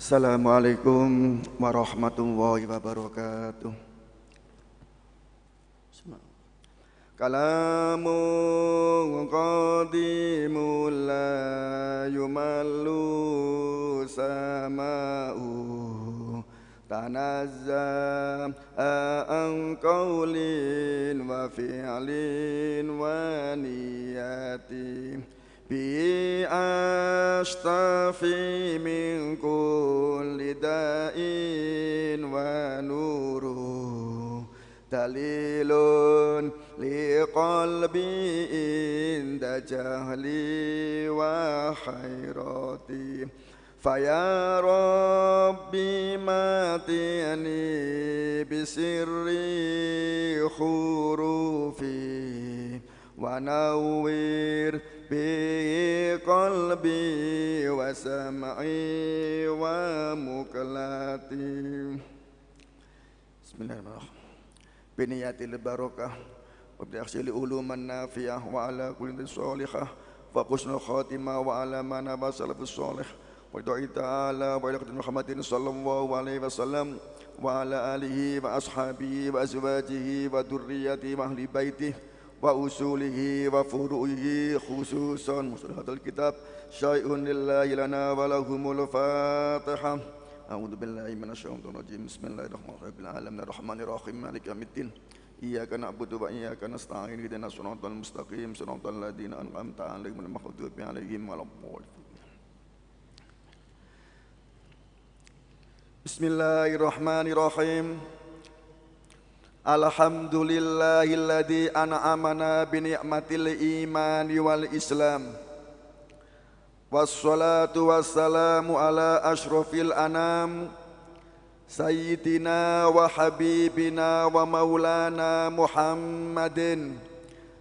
Assalamualaikum warahmatullahi wabarakatuh. Kalamu qadimu la yumallu sama'u tanazzam an qawlin wa fi'lin wa niyatin بي أشتفي من كل داء ونوره دليل لقلبي عند جهلي وحيرتي فيا ربي ماتيني بسر خروفي ونور به قلبي وسمعي ومقلتي بسم الله الرحمن الرحيم بنية البركة وبتحصيل علوما نافعة وعلى كل صالحة وحسن الخاتمة وعلى ما نبى السلف الصالح ودعي تعالى وإلى محمد صلى الله عليه وسلم وعلى آله وأصحابه وأزواجه وذريته وأهل بيته وأصوله وفروعه خصوصا مصر هذا الكتاب شيء لله لنا ولهم الفاتحة أعوذ بالله من الشيطان الرجيم بسم الله الرحمن الرحيم العالمين الرحمن الرحيم مالك يوم الدين إياك نعبد وإياك نستعين اهدنا الصراط المستقيم صراط الذين أنعمت عليهم غير المغضوب عليهم ولا الضالين بسم الله الرحمن الرحيم Alhamdulillahilladzi an'amana bi ni'matil iman wal islam Wassalatu wassalamu ala asyrafil anam Sayyidina wa habibina wa maulana Muhammadin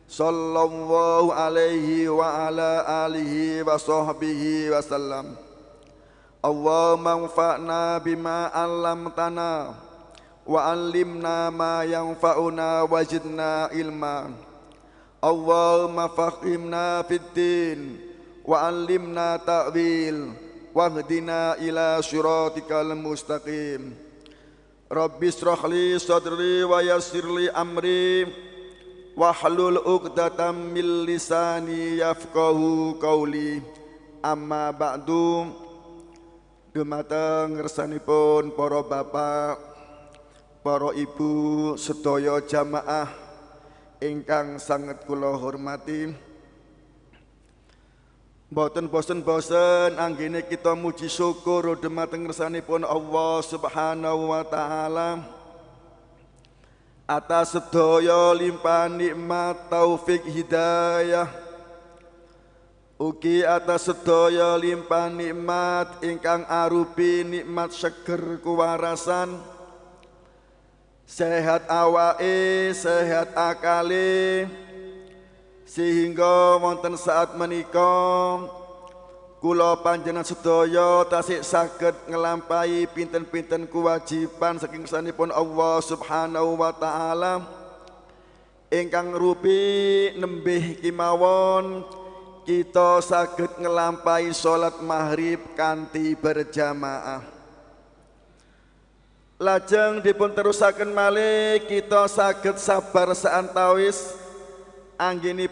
Sallallahu alaihi wa ala alihi wa sahbihi wa sallam Allahumma anfa'na bima 'allamtana wa 'allimna ma yanfa'una wajidna ilma Allahumma fahimna fid din wa 'allimna ta'wil wahdina ila siratikal mustaqim Rabbi israh li sadri amri wa hlul lisani yafqahu qawli amma ba'du Dumateng ngersanipun para bapak para ibu sedaya jamaah ingkang sangat kula hormati mboten bosen-bosen anggene kita muji syukur dhumateng pun Allah Subhanahu wa taala atas sedaya limpahan nikmat taufik hidayah Ugi atas sedaya limpah nikmat ingkang arupi nikmat seger kuwarasan sehat awake sehat akali, sehingga wonten saat menikah, kulo panjenengan sedoyo, tasik sakit ngelampai pinten-pinten kewajiban saking sanipun Allah Subhanahu wa taala ingkang rupi nembih kemawon kita sakit ngelampai sholat maghrib kanti berjamaah Lajeng dipun terusaken malih kita saged sabar saantawis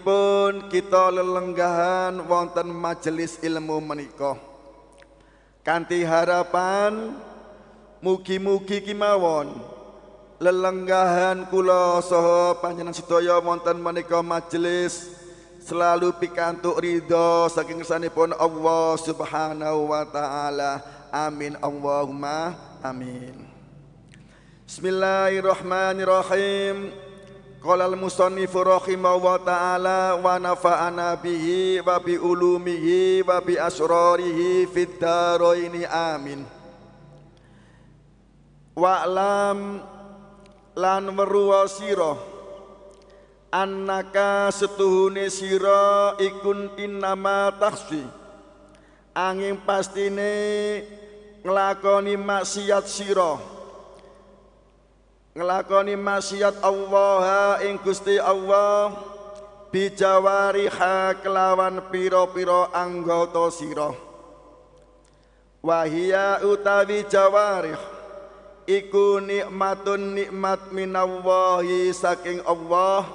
pun kita lelenggahan wonten majelis ilmu menika. Kanthi harapan mugi-mugi kimawon lelenggahan kula saha panjenengan sedaya wonten menika majelis selalu pikantuk ridho saking kersanipun Allah Subhanahu wa taala. Amin Allahumma amin. Bismillahirrahmanirrahim. Qala al-musannifu rahimahu ta'ala wa nafa'ana bihi wa bi ulumihi wa bi asrarihi fid dharaini amin. Wa lam lan weruwa sira annaka setuhune sira ikun innama takhsi angin pastine nglakoni maksiat sira ngelakoni maksiat Allah ing Gusti Allah bijawariha kelawan piro-piro anggota siro wahia utawi jawarih iku nikmatun nikmat minallahi saking Allah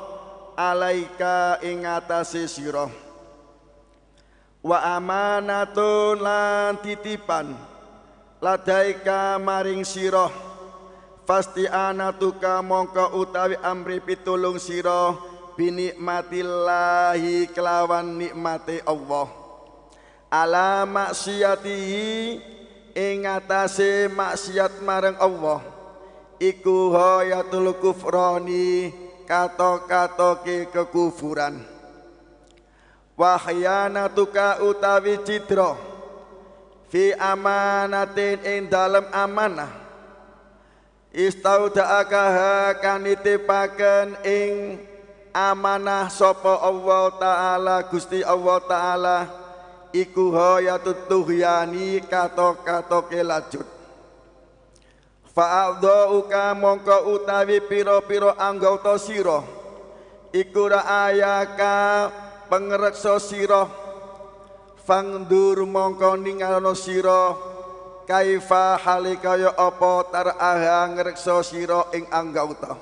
alaika ing atase sira wa amanatun lan titipan ladaika maring sirah Fasti anatuka mongko utawi amri pitulung sira binikmatillahi kelawan nikmate Allah. Ala maksiatihi ing maksiat marang Allah. Iku hayatul kufrani kato-katoke kekufuran. Wahyana tuka utawi citro, fi amanatin ing dalam amanah Istaudaaka kanitipaken ing amanah sapa Allah taala Gusti Allah taala iku hayatut tuhyani katok-katoke lajut Fa'adha'uka mongko utawi piro-piro anggota siro Iku ra'ayaka pengerekso siro Fangdur mongko ningalono siro kaifa halikaya apa taraha ngreksa sira ing angga uta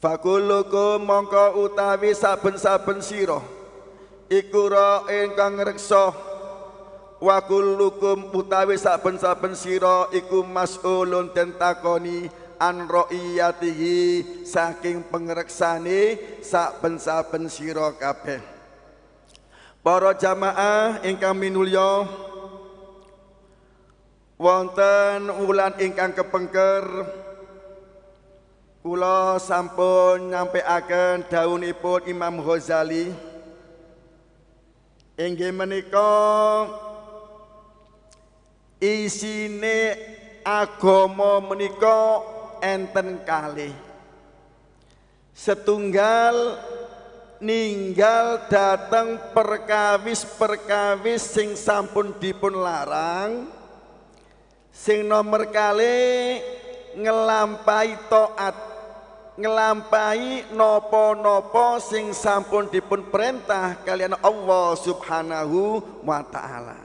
fakulukum mongko utawi saben-saben sira iku ra ingkang ngreksa wakulukum utawi saben-saben sira iku masulun tentakoni an ra'iyatihi saking pengreksane saben-saben sira kabeh para jamaah ingkang minulya wonten wulan ingkang kepengker kula sampun nyampeaken daunipun Imam Ghazali inggih menika isine agama menika enten kalih setunggal ninggal dateng perkawis-perkawis sing sampun dipun larang Sing nomor kali ngelampai toat ngelampai nopo-nopo sing sampun dipun perintah kalian Allah Subhanahu wa taala.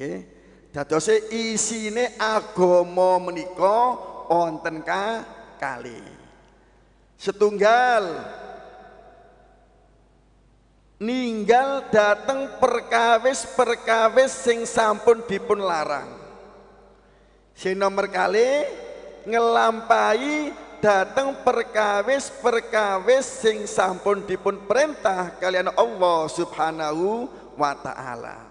Nggih. aku isine menikah onten ka kali. Setunggal ninggal dateng perkawis-perkawis sing sampun dipun larang. Sing nomor kali ngelampai datang perkawis perkawis sing sampun dipun perintah kalian Allah Subhanahu wa taala.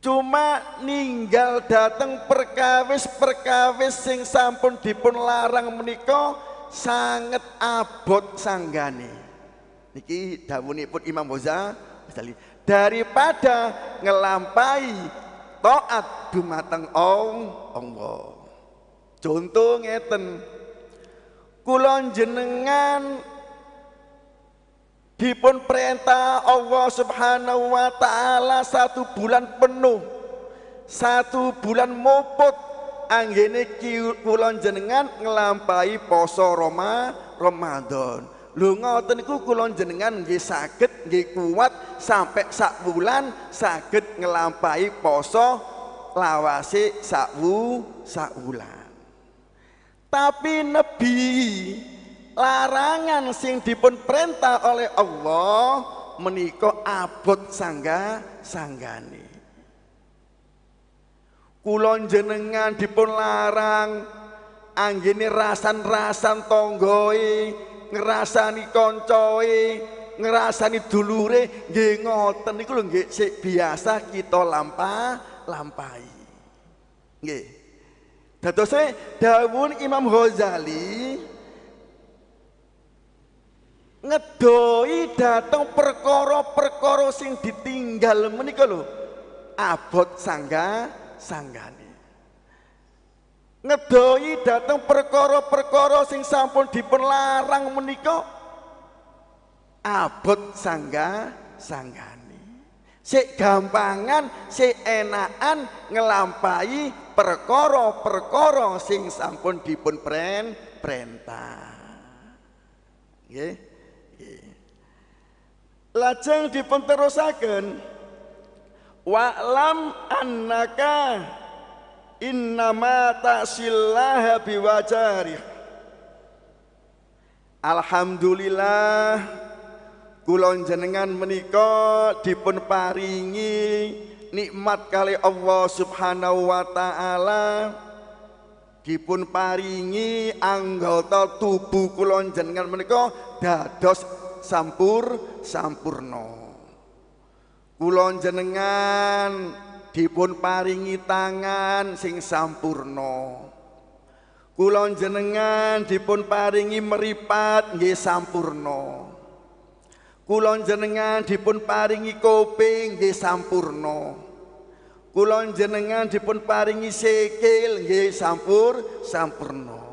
Cuma ninggal datang perkawis perkawis sing sampun dipun larang menika sangat abot sanggane. Niki dawuhipun Imam Ghazali daripada ngelampai taat dumateng Allah. Contoh ngeten. kulon jenengan dipun perintah Allah Subhanahu wa taala satu bulan penuh. Satu bulan muput anggene kulon jenengan nglampahi poso Roma Ramadan. Lho ngoten niku kula jenengan nggih saged nggih kuat sampai sak wulan saged ngelampahi poso lawase sak wu sak wulan. Tapi Nabi larangan sing dipun perintah oleh Allah menika abot sangga sanggane. Kula jenengan dipun larang anggene rasan-rasan tonggoe ngerasani koncoe ngerasani dulure nggih ngoten niku lho nggih sik biasa kita lampah lampahi nggih dadose daun Imam Ghazali ngedoi datang perkara-perkara sing ditinggal menika lho abot sangga sanggan ngedoi dateng perkara-perkara sing sampun dipenlarang larang menika abot sangga sanggani si gampangan si enakan ngelampai perkara-perkara sing sampun dipun pren perintah nggih nggih lajeng dipunterusaken wa'lam annaka innama ta'sillaha biwajarih Alhamdulillah kulon jenengan menika dipun paringi nikmat kali Allah Subhanahu wa taala dipun paringi anggota tubuh kulon jenengan menika dados sampur sampurno kulon jenengan dipun paringi tangan sing sampurno kulon jenengan dipun paringi meripat nggih sampurno kulon jenengan dipun paringi kuping nggih sampurno kulon jenengan dipun paringi sikil nggih sampur sampurno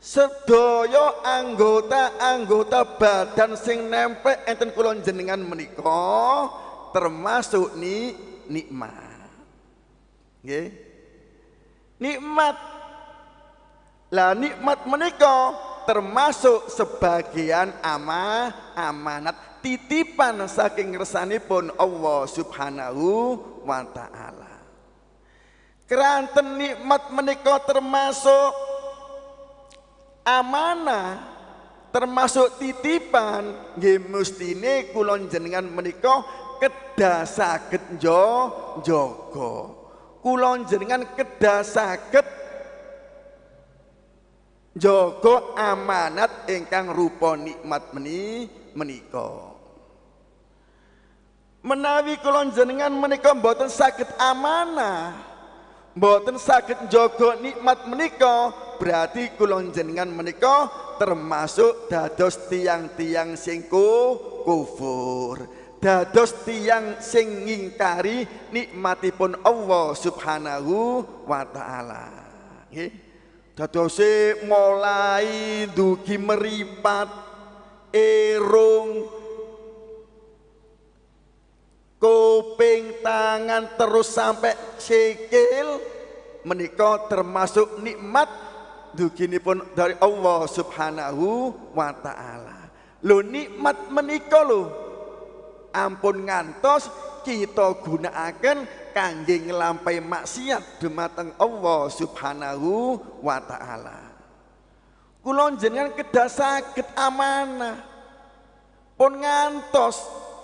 Sedoyo anggota-anggota badan sing nempel enten kulon jenengan menikah termasuk ni nikmat Okay. Nikmat. Lah nikmat menika termasuk sebagian ama amanat titipan saking pun Allah Subhanahu wa taala. Keranten nikmat menika termasuk amanah termasuk titipan nggih mustine kula jenengan menika kedah saged Jo, kula jenengan kedah sakit Joko amanat ingkang rupa nikmat meni menika menawi kula jenengan menika mboten saged amanah mboten saged jaga nikmat menika berarti kula jenengan menika termasuk dados tiang-tiang singku kufur dados tiang sing ngingkari nikmatipun Allah Subhanahu wa taala. Nggih. Dadose mulai dugi meripat erung kuping tangan terus sampai sikil menika termasuk nikmat duginipun dari Allah Subhanahu wa taala. Lo nikmat menika lho ampun ngantos kita gunakan kangge ngelampai maksiat dumateng Allah Subhanahu wa taala. kulon jenengan kedah saged amanah. Pun ngantos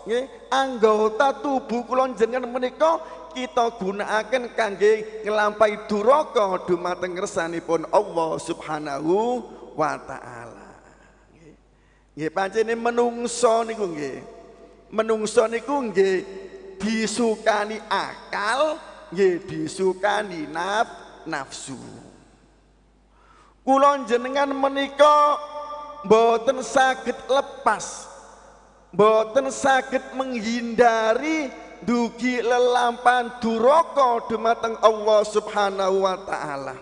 nge, anggota tubuh kulon jenengan menikah kita gunakan kangge nglampahi duroko dumateng pun Allah Subhanahu wa taala. Nggih pancene menungso niku nggih menungso niku nggih disukani akal nggih disukani naf, nafsu kula jenengan menika mboten sakit lepas mboten sakit menghindari dugi lelampan duroko dumateng Allah Subhanahu wa taala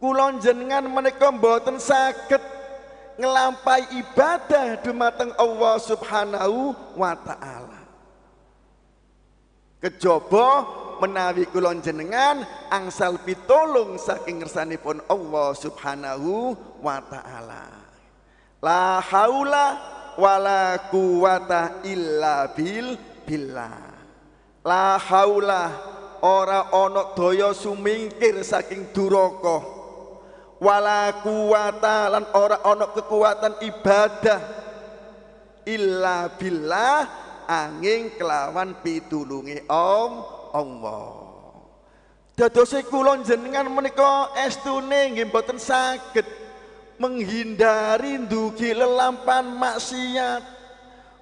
kulon jenengan menika boten sakit ngelampai ibadah dumateng Allah Subhanahu wa taala. kejobo menawi kulon jenengan angsal pitolong saking ngersanipun Allah Subhanahu wa taala. La haula wala kuwata illa bil billah. La haula ora onok doyo sumingkir saking durokoh wala kuwata lan ora ana kekuatan ibadah illa billah angin kelawan pitulungi om Allah dadose kula jenengan menika estune nggih mboten saged menghindari dugi lelampan maksiat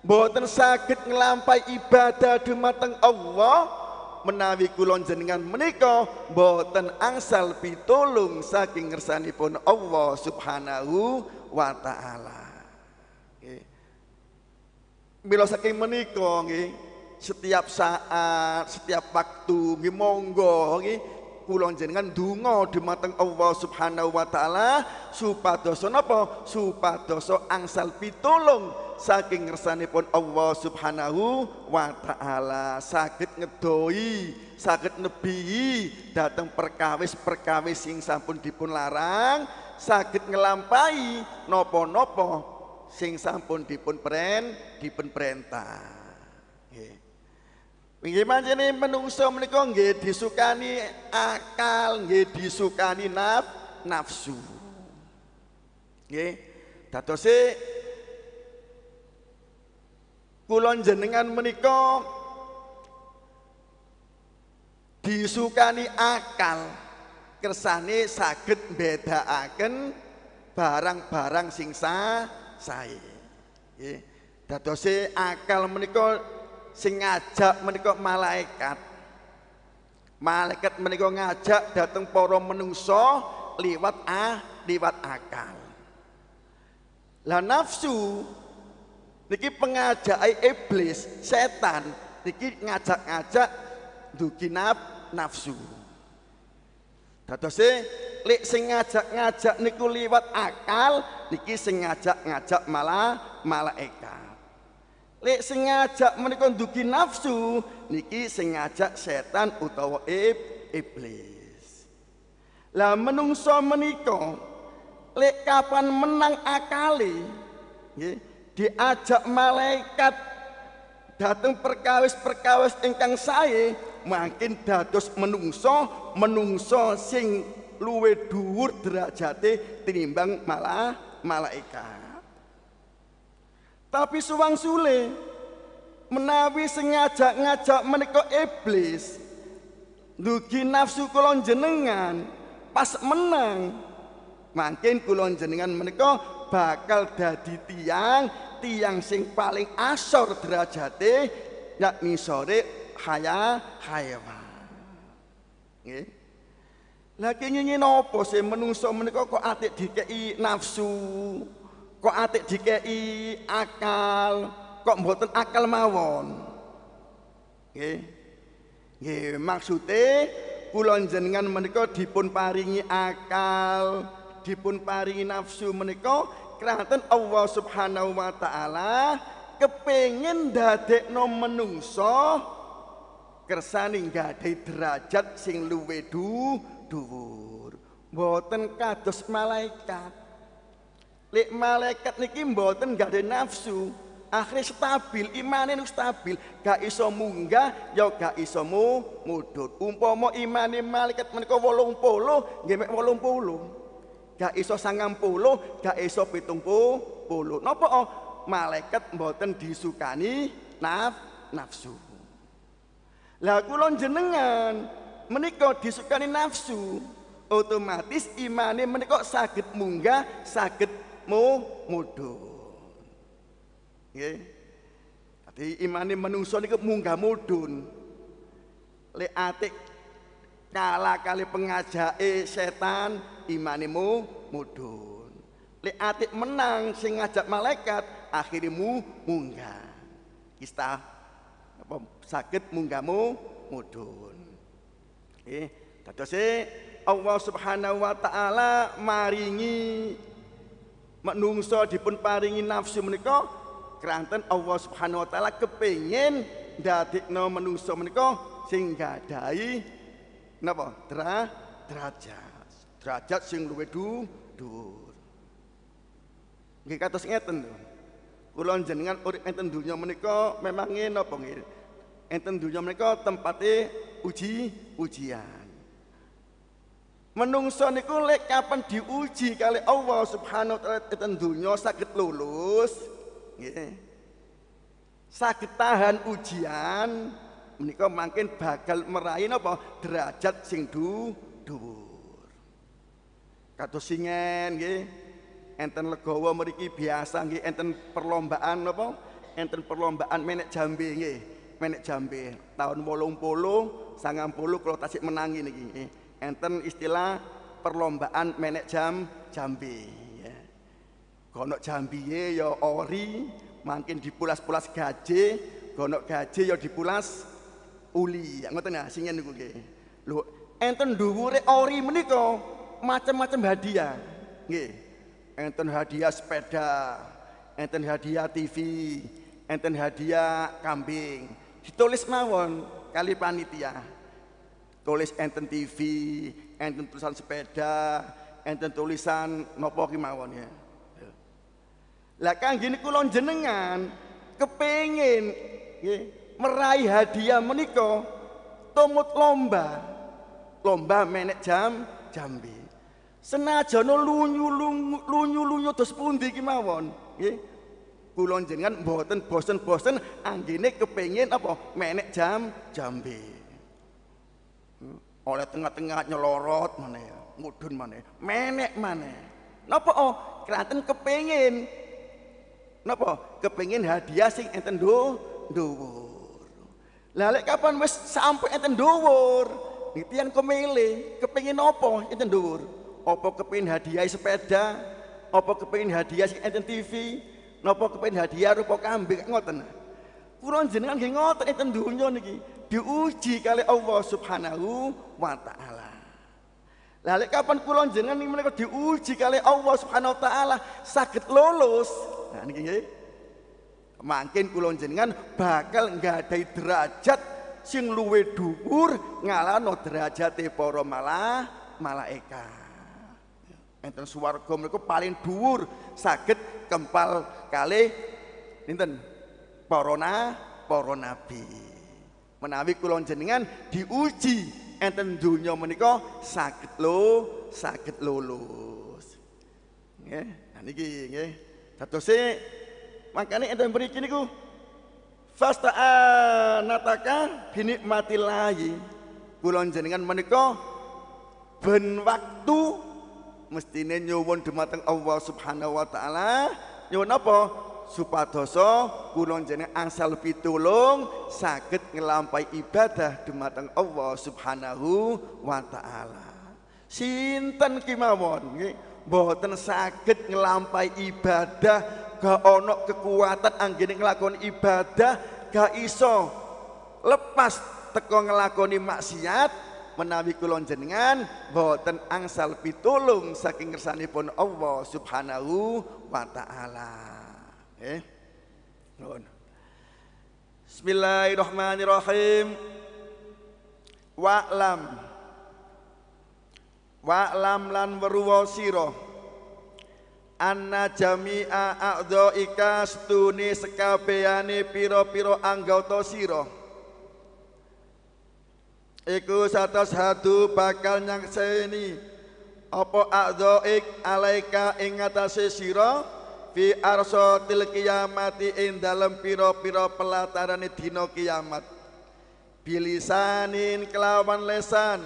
mboten saged nglampahi ibadah dumateng Allah menawi kulon jenengan menika boten angsal pitulung saking ngersanipun Allah subhanahu wa ta'ala Mila saking meniko, setiap saat, setiap waktu nggih monggo kula jenengan donga dumateng Allah Subhanahu wa taala supados napa supados angsal pitulung saking ngersanipun Allah Subhanahu wa taala sakit ngedoi sakit nebihi datang perkawis-perkawis sing sampun dipun larang sakit ngelampai, nopo nopo, sing sampun dipun pren dipun perintah Inggih ini menungso menikah nggih disukani akal, nggih disukani naf, nafsu. Nggih. Dadose kula jenengan menika disukani akal kersane saged bedakaken barang-barang sing sae. Nggih. Dadose akal menika sing ngajak malaikat. Malaikat menika ngajak datang para menungso liwat ah liwat akal. Lah nafsu niki pengajake iblis, setan niki ngajak-ngajak dukinap nafsu. Dadose lek sing ngajak-ngajak niku liwat akal, niki sing ngajak-ngajak malah malaikat. Lek sengaja menikon duki nafsu niki sengaja setan utawa ib, iblis. Lah menungso menika lek kapan menang akali nggih diajak malaikat datang perkawis-perkawis ingkang saya, makin dados menungso menungso sing luwe dhuwur derajate tinimbang malah malaikat. Tapi suang sule menawi sengaja ngajak menikah iblis dugi nafsu kulon jenengan pas menang makin kulon jenengan menikah bakal dadi tiang tiang sing paling asor derajate yakni sore haya hayawan Lagi nyinyi opo si sih menungso menikah kok atik dikeki nafsu kok atik dikei akal kok mboten akal mawon nggih nggih maksude kula jenengan menika dipun paringi akal dipun paringi nafsu menika kraton Allah Subhanahu wa taala kepengin dadekno menungso kersane gadhe derajat sing luwe du dhuwur mboten kados malaikat Lek malaikat niki mboten gak ada nafsu, akhirnya stabil, imane niku stabil, gak iso munggah ya gak iso mu mudhun. Umpama imane malaikat menika 80, nggih mek 80. Gak iso 90, gak iso 70. Napa oh? malaikat mboten disukani naf nafsu. Lah kula jenengan menika disukani nafsu, otomatis imane menika saged munggah, saged mu mudun. Okay. Dadi imani menungso niku munggah mudun. Le atik kala kali pengajake setan imanimu mu mudun. Le atik menang sing ngajak malaikat akhirimu munggah. kista sakit sakit munggamu mudun. tadi saya e Allah Subhanahu wa taala maringi menungso dipun paringi nafsu menika keranten Allah Subhanahu wa taala kepengin ndadekno menungso menika sing gadhahi napa dra derajat derajat sing luwih du dhuwur nggih kados ngeten lho kula jenengan urip enten donya menika memang napa nggih enten donya menika tempate uji ujian Menungso niku lek kapan diuji kali Allah Subhanahu wa taala ten dunya saged lulus nggih. Saged tahan ujian menika makin bakal meraih napa derajat sing du dhuwur. Kados singen nggih. Enten legawa mriki biasa nggih enten perlombaan napa? Enten perlombaan menek jambe nggih. Menek jambe tahun 80 90 kalau tasik menangi niki nggih enten istilah perlombaan menek jam jambi ya. Gonok ye ya ori, makin dipulas-pulas gaje, gonok gaje yo ya dipulas uli. Ya ngoten ya singen niku nggih. Lho, enten dhuwure ori menika macam-macam hadiah. Nggih. Enten hadiah sepeda, enten hadiah TV, enten hadiah kambing. Ditulis mawon kali panitia tulis enten TV, enten tulisan sepeda, enten tulisan nopo kemawon ya. Lah kan gini kulon jenengan kepengen ya, meraih hadiah meniko tomut lomba lomba menek jam jambi no lunyu lunyu lunyu lunyu terus pundi ki mawon nggih kulon jenengan mboten bosen-bosen anggini kepengen apa menek jam jambi oleh tengah-tengah nyelorot mana ya mudun mana menek mana napa oh Klaten kepengen, napa kepengen hadiah sing enten do dhuwur lalu kapan wis sampe enten dhuwur nitian kemele kepengin apa enten dhuwur apa kepengin hadiah sepeda apa kepengin hadiah sing enten TV napa kepengin hadiah rupa kambing ngoten Kurang jenengan nggih ngoten enten donya niki diuji kali Allah Subhanahu wa taala. Lalu kapan kulon jenengan ini mereka diuji kali Allah Subhanahu wa taala sakit lulus. Nah niki nggih. Makin kulon jenengan bakal nggadai derajat sing luwe dhuwur ngalano derajate para malah malaikat. Enten swarga mereka paling dhuwur sakit kempal kali ninten para para nabi menawi kulon jenengan diuji enten dunia menikah sakit lo sakit lulus nggih nah niki nggih dadose makanya enten mriki niku mati lagi kulon jenengan menikah ben waktu mestine nyuwun dumateng Allah Subhanahu wa taala nyuwun apa supadoso kulon jeneng angsal pitulung sakit ngelampai ibadah dumateng Allah subhanahu wa ta'ala sinten kimawon ten sakit ngelampai ibadah gak ono kekuatan anggini ngelakon ibadah gak iso lepas teko ngelakoni maksiat menawi kulon jenengan boten angsal pitulung saking kersanipun Allah subhanahu wa ta'ala eh, Nuwun. Bismillahirrahmanirrahim. Wa'lam. Wa'lam lan weruwa sira. Anna jami'a a'dhaika stune sekabehane pira-pira anggota sira. Iku satu hadu bakal nyangseni apa a'dhaik alaika ing atase sira fi arsatil kiamati ing dalem pira-pira pelatarane dina kiamat bilisanin kelawan lesan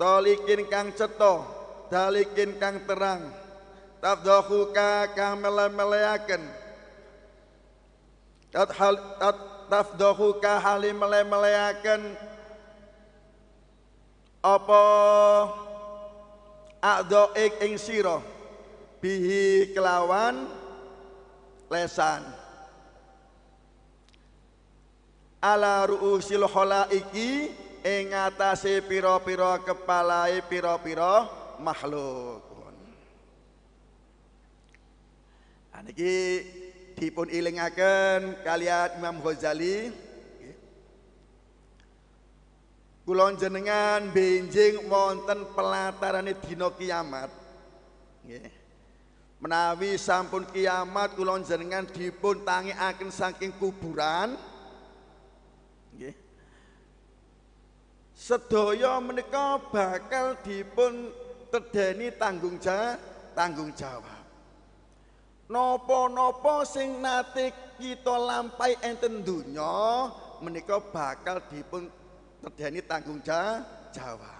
tolikin kang cetha dalikin kang terang tafdahuka kang mele-meleaken tafdahuka halim mele-meleaken apa akdoik ing sira bihi kelawan lesan ala ruusil khalaiki ing atase pira-pira kepalae pira-pira makhluk. Nah, niki dipun ilingaken kalian Imam Ghazali Kula jenengan benjing wonten pelatarane dina kiamat. Nggih menawi sampun kiamat kula jenengan dipun tangikaken saking kuburan sedoyo sedaya menika bakal dipun tedeni tanggung jawab tanggung jawab napa sing nate kita lampai enten dunyo menika bakal dipun tedeni tanggung jawab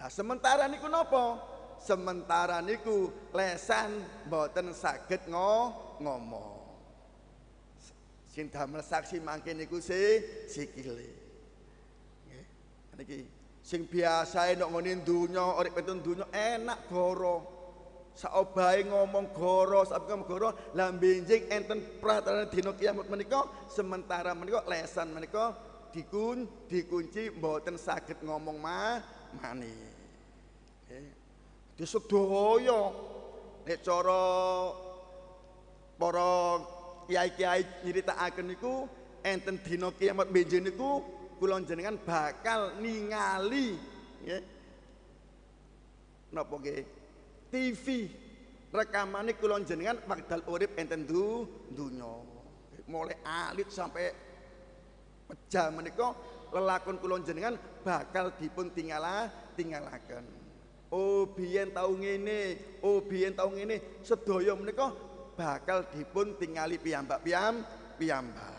Nah sementara niku nopo? Sementara niku lesan mboten sakit ngo ngomong. Sing damel saksi mangke niku si sikile. Nggih. Niki sing biasa nek ngene dunyo urip petun dunyo enak goro. Saobahe ngomong goro, saobahe goro, lah benjing enten pratan dina kiamat menika sementara menika lesan menika dikun dikunci mboten sakit ngomong mah manih disedoyo nek cara para kiai-kiai nyritakaken niku enten dina kiamat benjing niku kula jenengan bakal ningali nggih napa nggih TV rekamane kula jenengan wekdal urip enten du dunya mulai alit sampai pejam menika lelakon kula jenengan bakal dipun tinggalah tinggalaken oh biyen tau ngene oh biyen tau ngene sedaya menika bakal dipun tingali piyambak piyam piyambak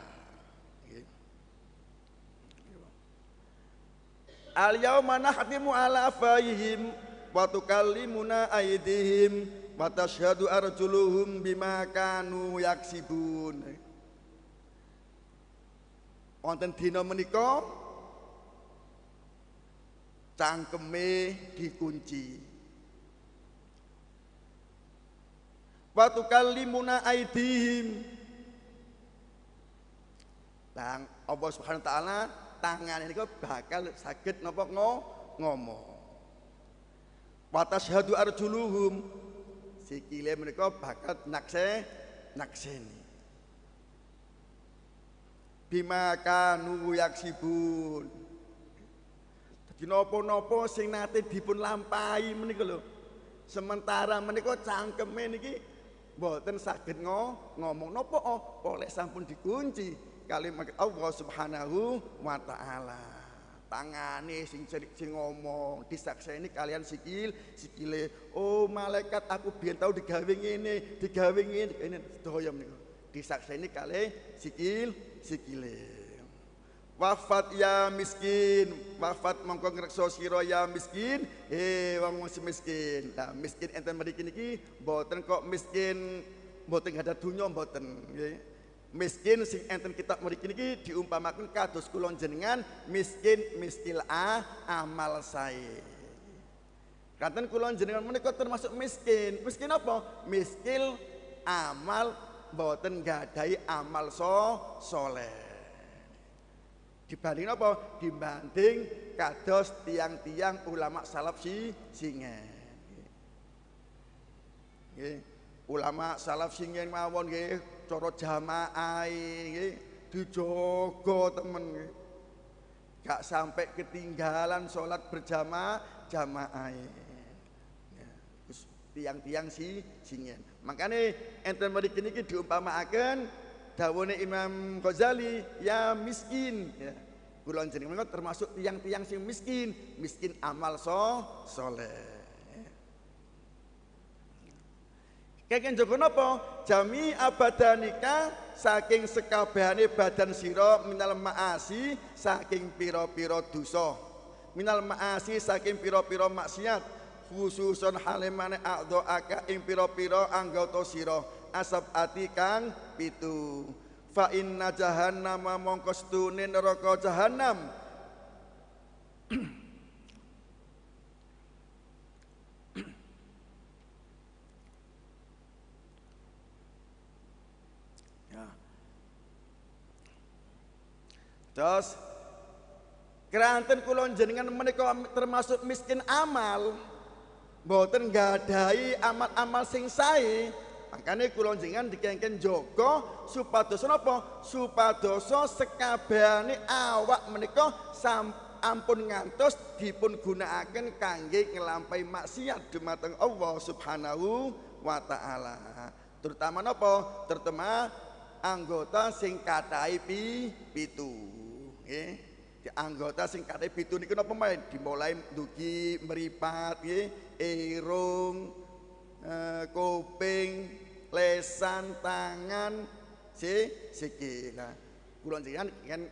Al yauma nahtimu ala afaihim wa tukallimuna aydihim wa tashhadu arjuluhum bima kanu yaksibun. Wonten dina menika cangkeme dikunci wa tukallimuna aidihim Tang Allah Subhanahu wa taala tangan ini bakal sakit nopo ngo ngomong. Watas hadu arjuluhum sikile mereka bakal nakse nakseni. Bima kanu yaksibun kinapa nopo sing nate dipun lampahi menika lho. Sementara menika cangkeme niki mboten saged ngo, ngomong nopo oh, oleh sampun dikunci kalimat Allah Subhanahu wa taala. Tangane sing cerik sing ngomong disakseni kalian sikil, sikile oh malaikat aku biyen tau digawe ngene, digawe ngene, ngene sedaya menika. Disakseni kali sikil, sikile wafat ya miskin wafat mongko ngrekso sira ya miskin eh wong sing miskin nah miskin enten mriki niki mboten kok miskin mboten ada dunya mboten nggih miskin sing enten kita mriki niki diumpamakan kados kula jenengan miskin miskil a amal sae Kanten kula jenengan menika termasuk miskin. Miskin apa? Miskin amal mboten gadai amal so soleh. Dibanding apa? Dibanding kados tiang-tiang ulama salaf si singen. Nggih. Ulama salaf singen mawon nggih cara jamaah nggih dijogo temen Gak sampai ketinggalan sholat berjamaah jamaah. Ya, tiang-tiang si singen. Makanya enten mriki niki diumpamakaken dawone Imam Ghazali ya miskin ya. Kulon jenengan termasuk tiang-tiang sing miskin, miskin amal so soleh. Kakek Joko nopo jami abadanika saking sekabehane badan sira minal maasi saking piro pira dosa minal maasi saking piro-piro maksiat khususon halimane a'dhaaka ing impiro-piro anggota siro Asab ati kang pitu fa inna jahannam mongko stune neraka jahannam ya. Terus keranten kulon jenengan menikah termasuk miskin amal. Mboten gadai amal-amal sing sae, Makanya kulon jenengan dikengken jaga supados napa? Supados sekabehane awak sam ampun ngantos dipun gunakan kangge ngelampai maksiat dumateng Allah Subhanahu wa taala. Terutama po Terutama anggota sing katai pi, pitu. Anggota sing katai pitu niku napa main dimulai dugi meripat nggih, irung, Eh, kuping, lesan, tangan, si sikil. Nah, kula jenengan yen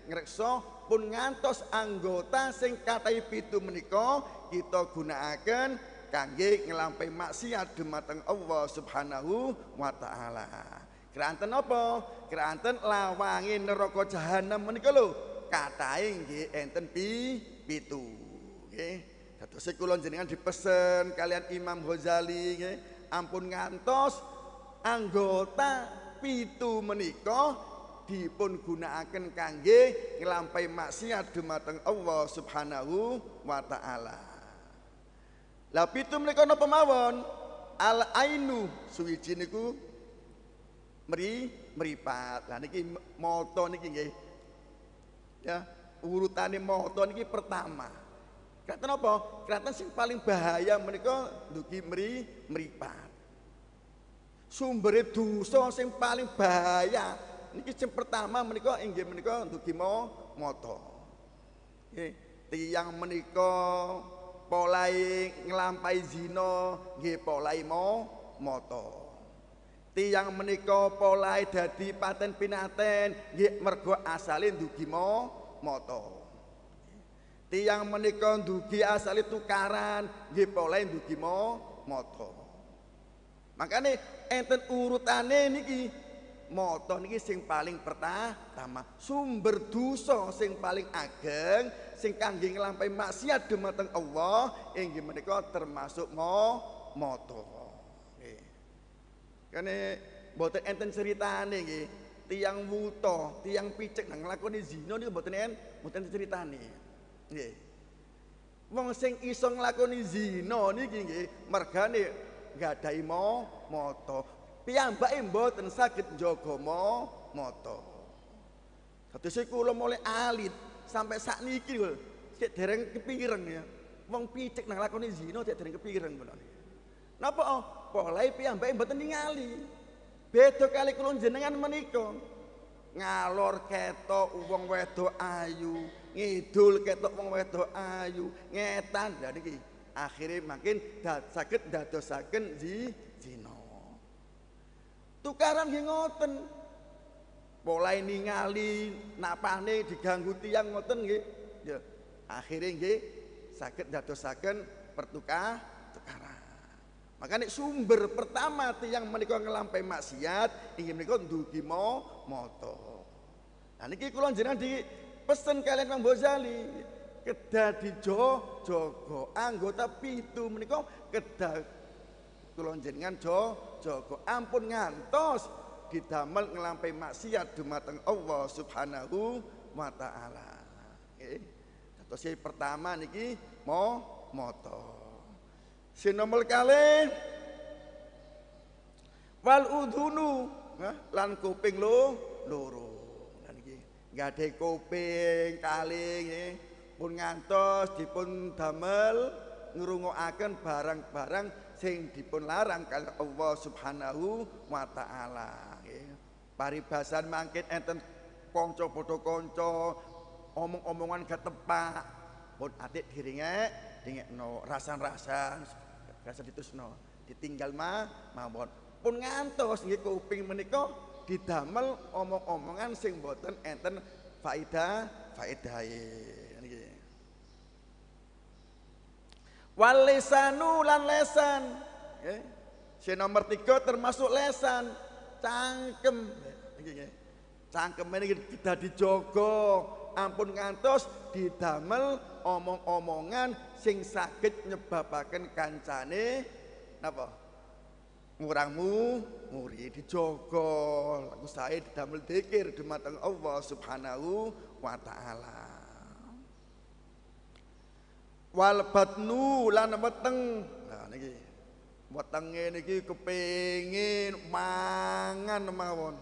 pun ngantos anggota sing katai pitu meniko kita gunakan kangge ngelampai maksiat dumateng Allah Subhanahu wa taala. Keranten apa? Keranten lawangin neraka jahanam menika lho. Katae nggih enten pi pitu. Nggih. Dados e kula jenengan dipesen kalian Imam Ghazali nggih ampun ngantos anggota pitu menika dipun gunakaken kangge nglampahi maksiat dumateng Allah Subhanahu wa taala. Lah pitu menika napa mawon? Al ainu suwiji niku meri meripat. Lah niki moto niki nggih. Ya, urutane moto niki pertama. Kata apa? Kelihatan sing paling bahaya mereka duki meri meripat. itu dosa sing paling bahaya. Niki sing pertama mereka inggih mereka duki mau moto. Nggih, tiyang menika polai ngelampai zino nggih polai mau moto. Tiang mereka polai dadi paten pinaten nggih mergo asalin duki mau moto. Tiang menika dugi asale tukaran, nggih poleh dugi mo moto. Makanya enten urutane niki moto niki sing paling pertama, sumber duso sing paling ageng, sing kangge nglampahi maksiat dumateng Allah, inggih menika termasuk mo moto. Nggih. Kene boten enten ceritane nggih. Tiang wuto, tiang picek nang lakoni zina niku boten enten mboten ceritane. Nggih. Wong sing iso nglakoni zina niki nggih mergane nggadahi moto, mata. Piyambake mboten saged njaga mo mata. Kados kula mulai alit sampai sakniki lho. Cek dereng kepikiran ya. Wong picik nang lakoni zina cek dereng kepikiran kula Napa oh, polai piyambake mboten ningali. Beda kali kula jenengan menika. Ngalor ketok wong wedok ayu, ngidul ketok wong wedok ayu ngetan lha niki akhire makin sakit saged dadosaken di zina tukaran nggih ngoten mulai ningali napane diganggu tiang ngoten nggih ya akhire nggih saged dadosaken pertukar tukaran Makanya sumber pertama tiang menikah ngelampai maksiat, ingin menikah dugi mau moto. Nah ini kalau jenang di Pesan kalian Imam Ghazali, kedah dijo jogo anggota pitu menika kedah kula jenengan jo jogo ampun ngantos didamel ngelampai maksiat dumateng Allah Subhanahu wa taala. Nggih. Terus pertama niki mo moto. Sing nomor kali wal udhunu lan kuping lo loro gadhe kuping kaling eh. pun ngantos dipun damel ngrungokaken barang-barang sing dipun larang kalau Allah Subhanahu wa taala eh. paribasan mangkit enten kanca padha kanca omong-omongan ke tempat, pun atik diringek dingekno rasan-rasan rasa ditusno ditinggal mah mawon pun ngantos nggih kuping menika didamel omong-omongan sing boten enten faida faidahe niki wal lan lesan nggih si nomor tiga termasuk lesan cangkem cangkem ini kita dijogo ampun ngantos didamel omong-omongan sing sakit nyebabaken kancane napa murangmu murid dijogol, lagu saya didamel dikir di matang Allah subhanahu wa ta'ala wal batnu lan weteng nah niki wetenge niki kepengin mangan mawon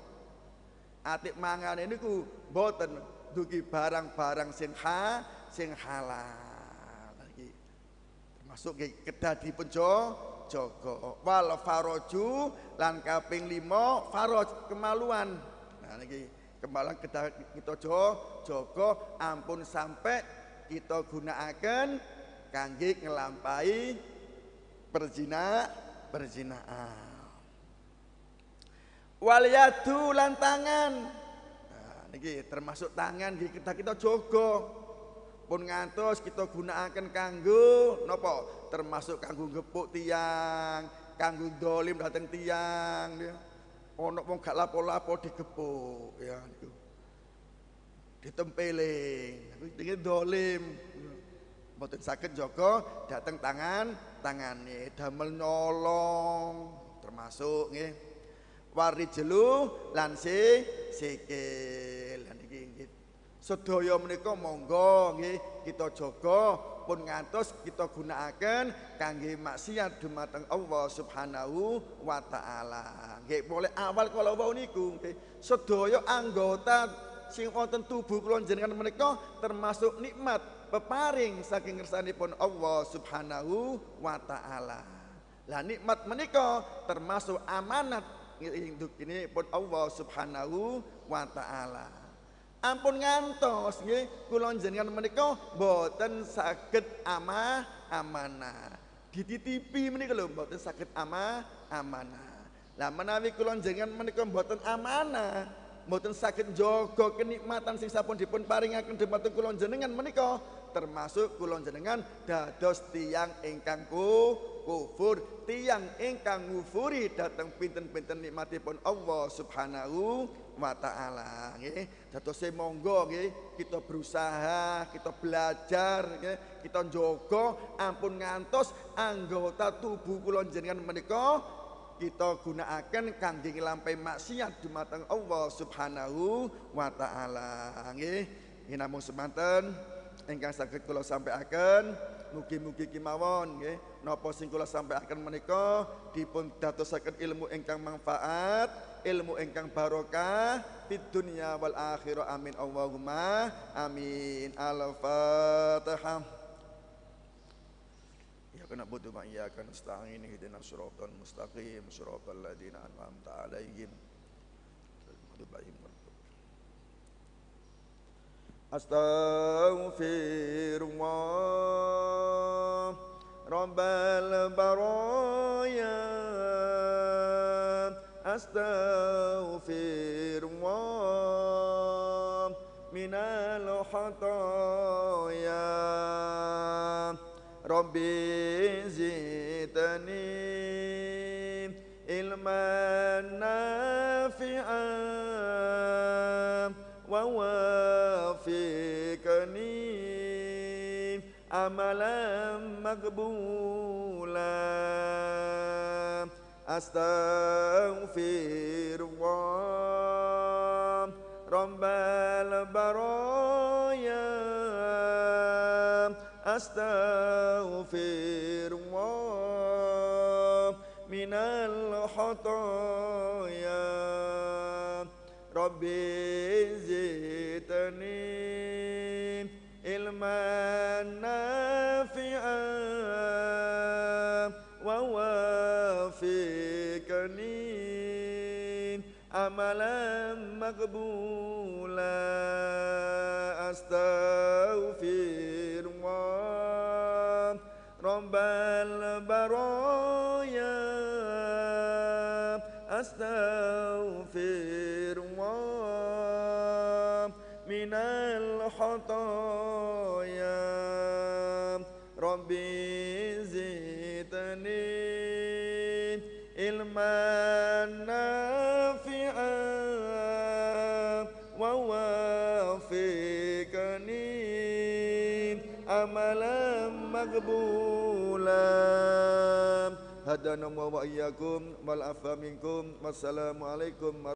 atik mangan ini ku mboten dugi barang-barang sing ha sing halal niki termasuk kedah dipenjo jaga wal faraju lan kaping 5 faraj kemaluan nah niki kemaluan kita kita jaga ampun sampai kita gunakan kangge ngelampai perzina perzinaan wal yadu lan tangan nah niki termasuk tangan kita kita jaga pun ngantos kita gunakan kanggo nopo termasuk kanggo gepuk tiang kanggo dolim dateng tiang ya ana wong gak lapo-lapo digepuk ya niku ditempeling iki dolim mboten sakit joko dateng tangan tangane damel nyolong termasuk nggih wari jelu lan sikil Sedaya menika monggo nggih kita jaga pun ngantos kita gunakan kangge maksiat dumateng Allah Subhanahu wa taala. Nggih boleh awal kalau wau niku nggih sedaya anggota sing wonten tubuh kula jenengan menika termasuk nikmat peparing saking pon Allah Subhanahu wa taala. Lah nikmat menika termasuk amanat ini pun Allah Subhanahu wa taala ampun ngantos nggih kula njenengan menika mboten saged amah amanah dititipi menika lho mboten saged amah amanah lah menawi kula njenengan menika mboten amanah mboten saged jaga kenikmatan sing sampun dipun paringaken dhumateng kula njenengan menika termasuk kula njenengan dados tiang ingkang ku kufur tiang ingkang ngufuri datang pinten-pinten nikmatipun Allah Subhanahu wa taala nggih. Dadose monggo nggih kita berusaha, kita belajar nggih, kita njogo ampun ngantos anggota tubuh kula jenengan menika kita gunakan kangge lampai maksiat dumateng Allah Subhanahu wa taala nggih. Ginamung semanten ingkang saged kula sampaiaken mugi-mugi kemawon nggih napa sing kula sampaiaken menika dipun dadosaken ilmu ingkang manfaat ilmu ingkang barokah fid dunya wal akhirah amin Allahumma amin al-fatihah Iyyaka ya, na'budu wa iyyaka nasta'in ihdinas siratal mustaqim siratal ladzina an'amta 'alaihim أستغفر الله رب البرايا أستغفر الله من الخطايا ربي زدني علما وَوَفِّقْنِي أَمَلًا مَقْبُولًا أَسْتَغْفِرُ اللَّهَ رَبَّ الْبَرَايَا أَسْتَغْفِرُ اللَّهَ مِنَ الْخَطَايَا رَبِّ زِدْنِي ولا مغبون ja'alana wa iyyakum wal afa